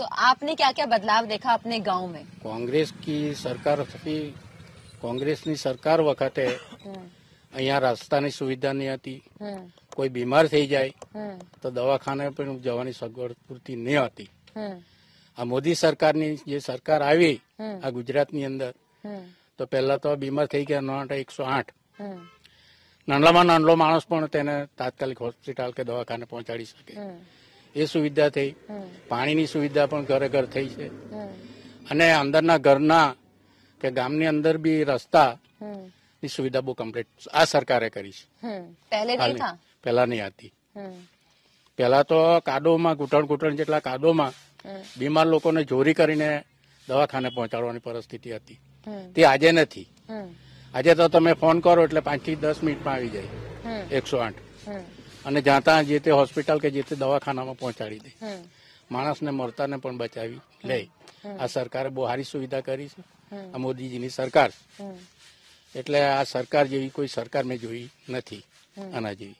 तो आपने क्या क्या बदलाव देखा अपने गांव में કોંગ્રેસની સરકાર હતી કોંગ્રેસની સરકાર વખતે हम्म, અહીંયા રસ્તાની સુવિધા નહીં હતી हम्म, કોઈ બીમાર થઈ જાય हम्म, તો દવાખાને પણ જવાની સગવડ પૂરતી નહીં હતી हम्म, આ મોદી સરકારની જે સરકાર આવી हम्म, આ ગુજરાતની અંદર हम्म, તો પહેલા તો બીમાર થઈ ગયા નોટ એકસો આઠ हम्म, નાનલામાં નાનલો માણસ પણ તેને તાત્કાલિક હોસ્પિટલ કે દવાખાને પહોંચાડી શકે हम्म, એ સુવિધા થઈ પાણીની સુવિધા પણ ઘરે ઘર થઈ છે અને અંદરના ઘરના કે ગામની અંદર બી રસ્તા ની સુવિધા બહુ કમ્પ્લીટ આ સરકારે કરી છે પહેલા નહીં હતી પહેલા તો કાદોમાં ઘૂંટણ ઘૂંટણ જેટલા કાદોમાં બીમાર લોકોને ચોરી કરીને દવાખાને પહોંચાડવાની પરિસ્થિતિ હતી તે આજે નથી આજે તો તમે ફોન કરો એટલે પાંચ થી દસ મિનિટમાં આવી જાય એકસો આઠ અને જાતા જેતે હોસ્પિટલ કે જેતે દવાખાનામાં પહોંચાડી દે માણસને મરતાને પણ બચાવી લઈ આ સરકારે બહુ સારી સુવિધા કરી છે આ મોદીજી ની સરકાર એટલે આ સરકાર જેવી કોઈ સરકાર મે જોઈ નથી અનાજી